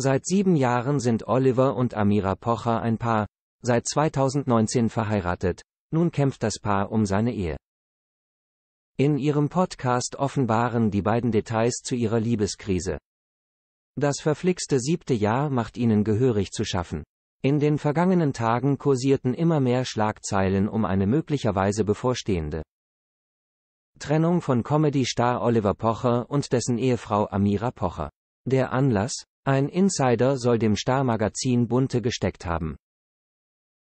Seit sieben Jahren sind Oliver und Amira Pocher ein Paar, seit 2019 verheiratet, nun kämpft das Paar um seine Ehe. In ihrem Podcast offenbaren die beiden Details zu ihrer Liebeskrise. Das verflixte siebte Jahr macht ihnen gehörig zu schaffen. In den vergangenen Tagen kursierten immer mehr Schlagzeilen um eine möglicherweise bevorstehende Trennung von Comedy-Star Oliver Pocher und dessen Ehefrau Amira Pocher. Der Anlass? Ein Insider soll dem Star-Magazin Bunte gesteckt haben.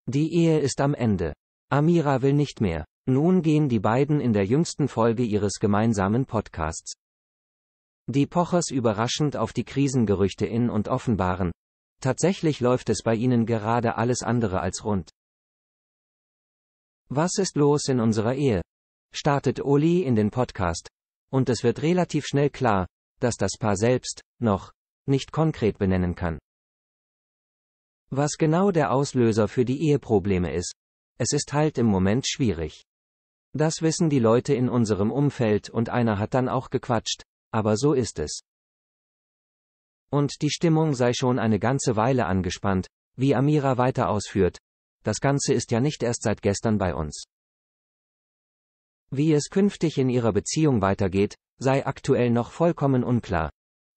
Die Ehe ist am Ende. Amira will nicht mehr. Nun gehen die beiden in der jüngsten Folge ihres gemeinsamen Podcasts. Die Pochers überraschend auf die Krisengerüchte in und offenbaren. Tatsächlich läuft es bei ihnen gerade alles andere als rund. Was ist los in unserer Ehe? startet Oli in den Podcast. Und es wird relativ schnell klar, dass das Paar selbst, noch, nicht konkret benennen kann. Was genau der Auslöser für die Eheprobleme ist, es ist halt im Moment schwierig. Das wissen die Leute in unserem Umfeld und einer hat dann auch gequatscht, aber so ist es. Und die Stimmung sei schon eine ganze Weile angespannt, wie Amira weiter ausführt, das Ganze ist ja nicht erst seit gestern bei uns. Wie es künftig in ihrer Beziehung weitergeht, sei aktuell noch vollkommen unklar,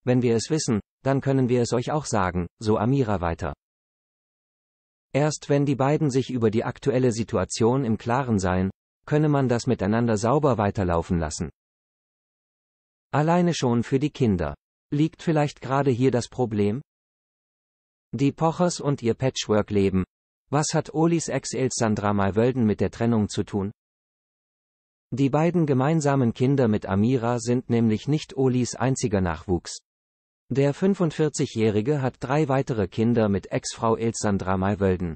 wenn wir es wissen, dann können wir es euch auch sagen, so Amira weiter. Erst wenn die beiden sich über die aktuelle Situation im Klaren seien, könne man das miteinander sauber weiterlaufen lassen. Alleine schon für die Kinder. Liegt vielleicht gerade hier das Problem? Die Pochers und ihr Patchwork-Leben. Was hat Olis Ex-Els Sandra Malwölden mit der Trennung zu tun? Die beiden gemeinsamen Kinder mit Amira sind nämlich nicht Olis einziger Nachwuchs. Der 45-Jährige hat drei weitere Kinder mit Ex-Frau Elsandra Maywölden,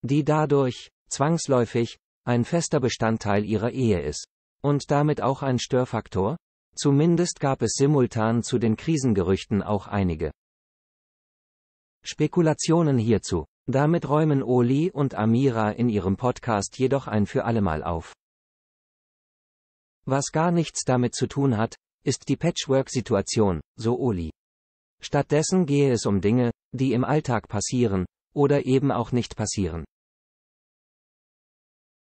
die dadurch, zwangsläufig, ein fester Bestandteil ihrer Ehe ist. Und damit auch ein Störfaktor? Zumindest gab es simultan zu den Krisengerüchten auch einige Spekulationen hierzu. Damit räumen Oli und Amira in ihrem Podcast jedoch ein für allemal auf. Was gar nichts damit zu tun hat, ist die Patchwork-Situation, so Oli. Stattdessen gehe es um Dinge, die im Alltag passieren, oder eben auch nicht passieren.